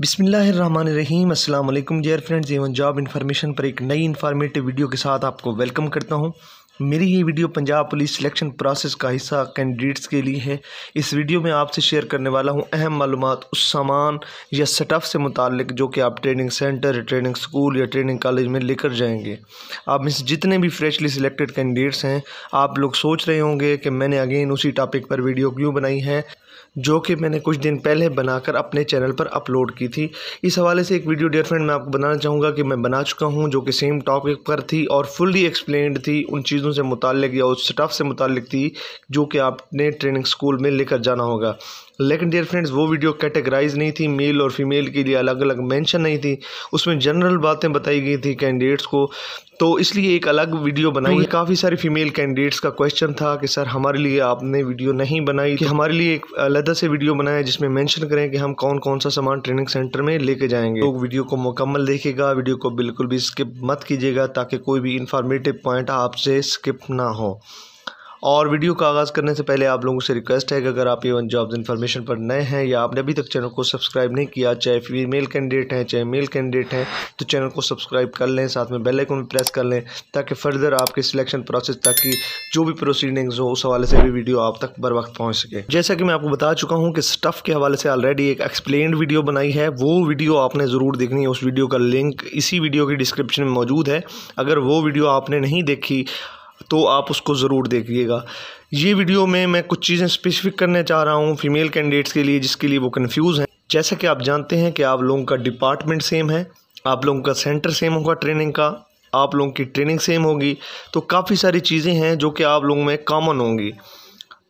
बिसमीम अल्लाम dear friends एवं जॉब इन्फॉर्मेशन पर एक नई इन्फॉर्मेटिव वीडियो के साथ आपको वेलकम करता हूं मेरी ये video Punjab police selection process का हिस्सा कैंडिडेट्स के लिए है इस वीडियो में आपसे शेयर करने वाला हूं अहम मालूम उस सामान या सेटअप से मुतक जो कि आप ट्रेनिंग सेंटर ट्रेनिंग स्कूल या ट्रेनिंग कॉलेज में लेकर जाएंगे आप में से जितने भी फ्रेशली सिलेक्टेड कैंडिडेट्स हैं आप लोग सोच रहे होंगे कि मैंने अगेन उसी टॉपिक पर वीडियो क्यों बनाई है जो कि मैंने कुछ दिन पहले बनाकर अपने चैनल पर अपलोड की थी इस हवाले से एक वीडियो डियर फ्रेंड मैं आपको बनाना चाहूँगा कि मैं बना चुका हूँ जो कि सेम टॉपिक पर थी और फुल्ली एक्सप्लेंड थी उन चीज़ों से मुतल या उस स्टाफ से मुतल थी जो कि आपने ट्रेनिंग स्कूल में लेकर जाना होगा लेकिन डियर फ्रेंड्स वो वीडियो कैटेगराइज नहीं थी मेल और फीमेल के लिए अलग अलग मेंशन नहीं थी उसमें जनरल बातें बताई गई थी कैंडिडेट्स को तो इसलिए एक अलग वीडियो बनाई है काफ़ी सारी फीमेल कैंडिडेट्स का क्वेश्चन था कि सर हमारे लिए आपने वीडियो नहीं बनाई कि हमारे लिए एक अलहदा से वीडियो बनाया जिसमें मैंशन करें कि हम कौन कौन सा सामान ट्रेनिंग सेंटर में लेके जाएंगे लोग तो वीडियो को मुकम्मल देखेगा वीडियो को बिल्कुल भी स्किप मत कीजिएगा ताकि कोई भी इंफॉर्मेटिव पॉइंट आपसे स्किप ना हो और वीडियो का आगाज़ करने से पहले आप लोगों से रिक्वेस्ट है कि अगर आप ये जॉब्स इन्फॉर्मेशन पर नए हैं या आपने अभी तक चैनल को सब्सक्राइब नहीं किया चाहे फीमेल कैंडिडेट हैं चाहे मेल कैंडिडेट हैं तो चैनल को सब्सक्राइब कर लें साथ में बेल आइकन प्रेस कर लें ताकि फर्दर आपके सिलेक्शन प्रोसेस तक की जो भी प्रोसीडिंग्स हो उस हवाले से भी वीडियो आप तक बर वक्त पहुँच सके जैसा कि मैं आपको बता चुका हूँ कि स्टफ़ के हवाले से ऑलरेडी एक एक्सप्लेन वीडियो बनाई है वो वीडियो आपने ज़रूर देखनी है उस वीडियो का लिंक इसी वीडियो की डिस्क्रिप्शन में मौजूद है अगर वो वीडियो आपने नहीं देखी तो आप उसको ज़रूर देखिएगा ये वीडियो में मैं कुछ चीज़ें स्पेसिफिक करने चाह रहा हूँ फीमेल कैंडिडेट्स के लिए जिसके लिए वो कन्फ्यूज़ हैं जैसा कि आप जानते हैं कि आप लोगों का डिपार्टमेंट सेम है आप लोगों का सेंटर सेम होगा ट्रेनिंग का आप लोगों की ट्रेनिंग सेम होगी तो काफ़ी सारी चीज़ें हैं जो कि आप लोगों में कॉमन होंगी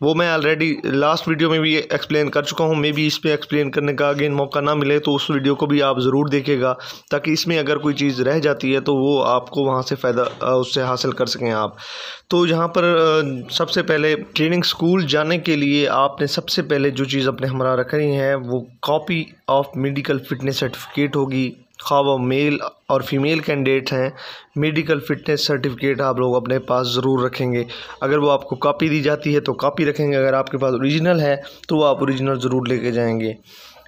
वो मैं ऑलरेडी लास्ट वीडियो में भी एक्सप्लेन कर चुका हूँ मे भी इस पर एक्सप्लेन करने का अगेन मौका ना मिले तो उस वीडियो को भी आप ज़रूर देखेगा ताकि इसमें अगर कोई चीज़ रह जाती है तो वो आपको वहाँ से फ़ायदा उससे हासिल कर सकें आप तो यहाँ पर सबसे पहले ट्रेनिंग स्कूल जाने के लिए आपने सबसे पहले जो चीज़ अपने हमारा रखनी है वो copy of medical fitness certificate होगी खा वो मेल और फीमेल कैंडिडेट हैं मेडिकल फ़िटनेस सर्टिफिकेट आप लोग अपने पास ज़रूर रखेंगे अगर वो आपको कापी दी जाती है तो कापी रखेंगे अगर आपके पास ओरिजिनल है तो वो आप ओरिजिनल ज़रूर लेके जाएंगे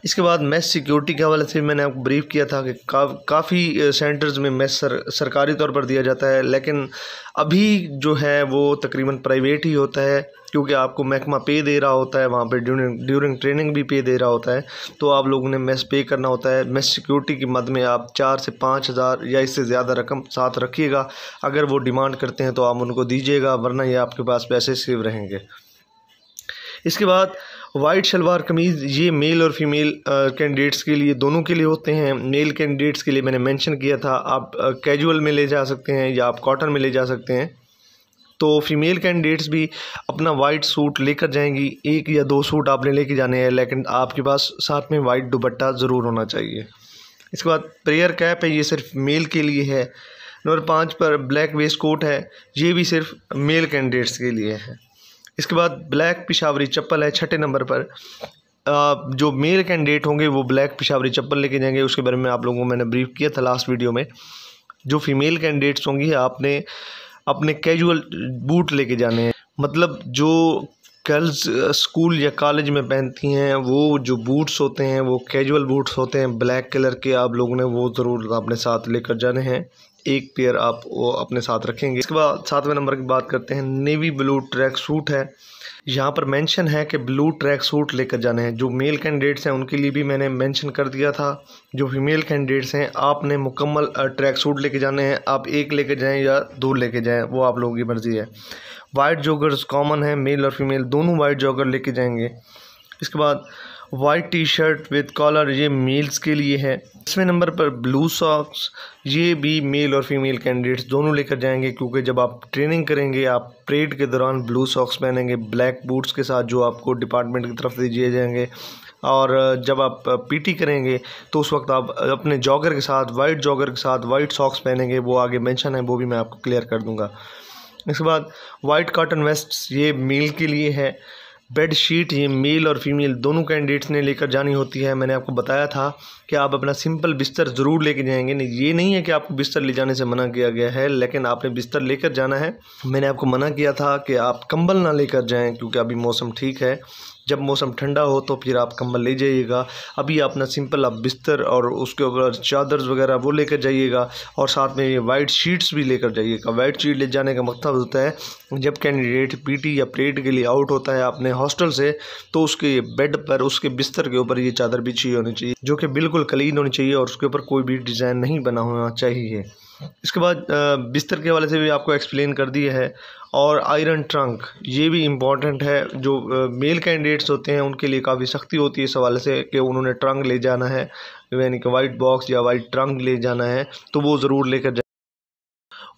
इसके बाद मैस सिक्योरिटी के हवाले से मैंने आपको ब्रीफ किया था कि का, काफ़ी सेंटर्स में मैस सर, सरकारी तौर पर दिया जाता है लेकिन अभी जो है वो तकरीबन प्राइवेट ही होता है क्योंकि आपको महकमा पे दे रहा होता है वहाँ पे ड्यूरिंग ड्यूरिंग ट्रेनिंग भी पे दे रहा होता है तो आप लोगों ने मेस पे करना होता है मेस सिक्योरिटी की मद में आप चार से पाँच हज़ार या इससे ज़्यादा रकम साथ रखिएगा अगर वो डिमांड करते हैं तो आप उनको दीजिएगा वरना ये आपके पास पैसे सेव रहेंगे इसके बाद वाइट शलवार कमीज़ ये मेल और फीमेल कैंडिडेट्स uh, के लिए दोनों के लिए होते हैं मेल कैंडिडेट्स के लिए मैंने मेंशन किया था आप कैजुअल uh, में ले जा सकते हैं या आप कॉटन में ले जा सकते हैं तो फीमेल कैंडिडेट्स भी अपना वाइट सूट लेकर जाएंगी एक या दो सूट आपने लेके जाने हैं लेकिन आपके पास साथ में वाइट दुपट्टा ज़रूर होना चाहिए इसके बाद प्रेयर कैप है ये सिर्फ मेल के लिए है नंबर पाँच पर ब्लैक वेस्ट कोट है ये भी सिर्फ मेल कैंडिडेट्स के लिए है इसके बाद ब्लैक पिशावरी चप्पल है छठे नंबर पर जो मेल कैंडिडेट होंगे वो ब्लैक पिशावरी चप्पल लेके जाएंगे उसके बारे में आप लोगों को मैंने ब्रीफ किया था लास्ट वीडियो में जो फीमेल कैंडिडेट्स होंगी आपने अपने कैजुअल बूट लेके जाने हैं मतलब जो गर्ल्स स्कूल या कॉलेज में पहनती हैं वो जो बूट्स होते हैं वो कैजुअल बूट्स होते हैं ब्लैक कलर के आप लोगों ने वो ज़रूर अपने साथ लेकर जाने हैं एक पेयर आप वो अपने साथ रखेंगे इसके बाद सातवें नंबर की बात करते हैं नेवी ब्लू ट्रैक सूट है यहाँ पर मेंशन है कि ब्लू ट्रैक सूट लेकर जाने हैं जो मेल कैंडिडेट्स हैं उनके लिए भी मैंने मेंशन कर दिया था जो फीमेल कैंडिडेट्स हैं आपने मुकम्मल ट्रैक सूट लेके जाने हैं आप एक लेके जाएं या दो लेके जाएं वो आप लोगों की मर्ज़ी है वाइट जॉगर्स कॉमन है मेल और फीमेल दोनों वाइट जॉगर लेके जाएंगे इसके बाद white T shirt with collar ये मेल्स के लिए है दसवें नंबर पर ब्लू सॉक्स ये भी मेल और फीमेल कैंडिडेट्स दोनों लेकर जाएंगे क्योंकि जब आप ट्रेनिंग करेंगे आप परेड के दौरान ब्लू सॉक्स पहनेंगे ब्लैक बूट्स के साथ जो आपको डिपार्टमेंट की तरफ से दिए जाएंगे और जब आप पीटी करेंगे तो उस वक्त आप अपने जॉगर के साथ वाइट जॉगर के साथ वाइट सॉक्स पहनेंगे वो आगे मेंशन है वो भी मैं आपको क्लियर कर दूंगा इसके बाद वाइट कॉटन वेस्ट ये मेल के लिए है बेड शीट ये मेल और फीमेल दोनों कैंडिडेट्स ने लेकर जानी होती है मैंने आपको बताया था कि आप अपना सिंपल बिस्तर ज़रूर लेके जाएंगे नहीं ये नहीं है कि आपको बिस्तर ले जाने से मना किया गया है लेकिन आपने बिस्तर लेकर जाना है मैंने आपको मना किया था कि आप कंबल ना लेकर जाएं क्योंकि अभी मौसम ठीक है जब मौसम ठंडा हो तो फिर आप कम्बल ले जाइएगा अभी अपना सिंपल आप बिस्तर और उसके ऊपर चादर वगैरह वो लेकर जाइएगा और साथ में वाइट शीट्स भी लेकर जाइएगा वाइट शीट ले जाने का मकसद मतलब होता है जब कैंडिडेट पीटी या प्लेट के लिए आउट होता है अपने हॉस्टल से तो उसके बेड पर उसके बिस्तर के ऊपर ये चादर बिछी होनी चाहिए जो कि बिल्कुल क्लीन होनी चाहिए और उसके ऊपर कोई भी डिज़ाइन नहीं बना होना चाहिए इसके बाद बिस्तर के हवाले से भी आपको एक्सप्लेन कर दिया है और आयरन ट्रंक ये भी इम्पॉर्टेंट है जो मेल कैंडिडेट्स होते हैं उनके लिए काफ़ी सख्ती होती है इस हवाले से कि उन्होंने ट्रंक ले जाना है यानी कि वाइट बॉक्स या वाइट ट्रंक ले जाना है तो वो ज़रूर लेकर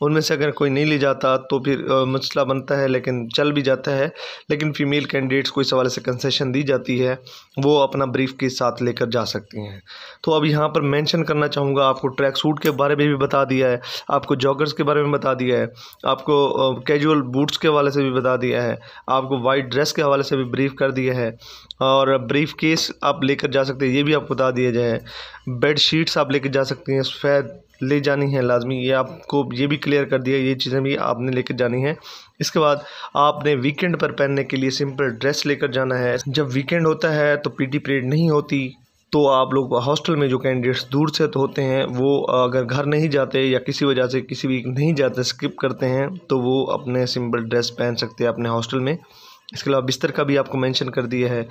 उनमें से अगर कोई नहीं ले जाता तो फिर मसला बनता है लेकिन चल भी जाता है लेकिन फ़ीमेल कैंडिडेट्स को इस हवाले से कंसेशन दी जाती है वो अपना ब्रीफ के साथ लेकर जा सकती हैं तो अब यहाँ पर मैंशन करना चाहूँगा आपको ट्रैक सूट के बारे में भी बता दिया है आपको जॉगर्स के बारे में बता दिया है आपको कैजुअल बूट्स के हवाले से भी बता दिया है आपको वाइट ड्रेस के हवाले से भी ब्रीफ कर दिया है और ब्रीफ केस आप लेकर जा सकते हैं ये भी आपको बता दिया जाए बेड शीट्स आप लेकर जा सकती हैं सफ़ेद ले जानी है लाजमी ये आपको ये भी क्लियर कर दिया ये चीज़ें भी आपने लेकर जानी है इसके बाद आपने वीकेंड पर पहनने के लिए सिंपल ड्रेस लेकर जाना है जब वीकेंड होता है तो पीटी पीरियड नहीं होती तो आप लोग हॉस्टल में जो कैंडिडेट्स दूर से तो होते हैं वो अगर घर नहीं जाते या किसी वजह से किसी भी नहीं जाते स्किप करते हैं तो वो अपने सिंपल ड्रेस पहन सकते हैं अपने हॉस्टल में इसके अलावा बिस्तर का भी आपको मेंशन कर दिया है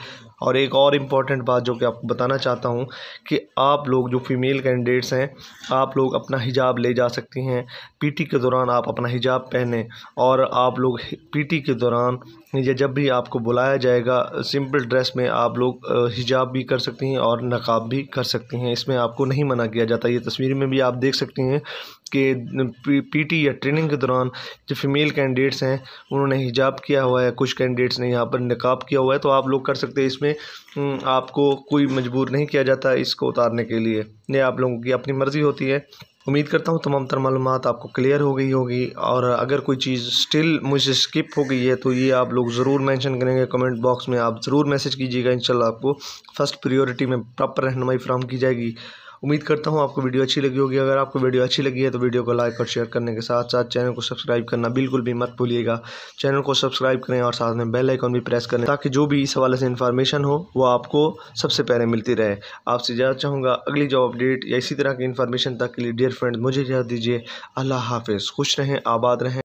और एक और इम्पॉर्टेंट बात जो कि आपको बताना चाहता हूँ कि आप लोग जो फीमेल कैंडिडेट्स हैं आप लोग अपना हिजाब ले जा सकती हैं पीटी के दौरान आप अपना हिजाब पहने और आप लोग पीटी के दौरान या जब भी आपको बुलाया जाएगा सिंपल ड्रेस में आप लोग हिजाब भी कर सकती हैं और नकाब भी कर सकती हैं इसमें आपको नहीं मना किया जाता ये तस्वीर में भी आप देख सकती हैं के पीटी या ट्रेनिंग के दौरान जो फीमेल कैंडिडेट्स हैं उन्होंने हिजाब किया हुआ है कुछ कैंडिडेट्स ने यहाँ पर नकाब किया हुआ है तो आप लोग कर सकते हैं इसमें आपको कोई मजबूर नहीं किया जाता इसको उतारने के लिए ये आप लोगों की अपनी मर्ज़ी होती है उम्मीद करता हूँ तमाम तर मालूम आपको क्लियर हो गई होगी और अगर कोई चीज़ स्टिल मुझसे स्किप हो गई है तो ये आप लोग ज़रूर मेंशन करेंगे कमेंट बॉक्स में आप ज़रूर मैसेज कीजिएगा इंशाल्लाह आपको फर्स्ट प्रायोरिटी में प्रॉपर रहनुमाई फ्राहम की जाएगी उम्मीद करता हूँ आपको वीडियो अच्छी लगी होगी अगर आपको वीडियो अच्छी लगी है तो वीडियो को लाइक और शेयर करने के साथ साथ चैनल को सब्सक्राइब करना बिल्कुल भी मत भूलिएगा चैनल को सब्सक्राइब करें और साथ में बेल आइकॉन भी प्रेस करें ताकि जो भी इस हवाले से इन्फॉर्मेशन हो वो आपको सबसे पहले मिलती रहे आपसे ज़्यादा चाहूँगा अगली जॉब अपडेट या इसी तरह की इन्फॉर्मेशन तक के लिए डियर फ्रेंड मुझे याद दीजिए अल्लाह हाफिज़ खुश रहें आबाद रहें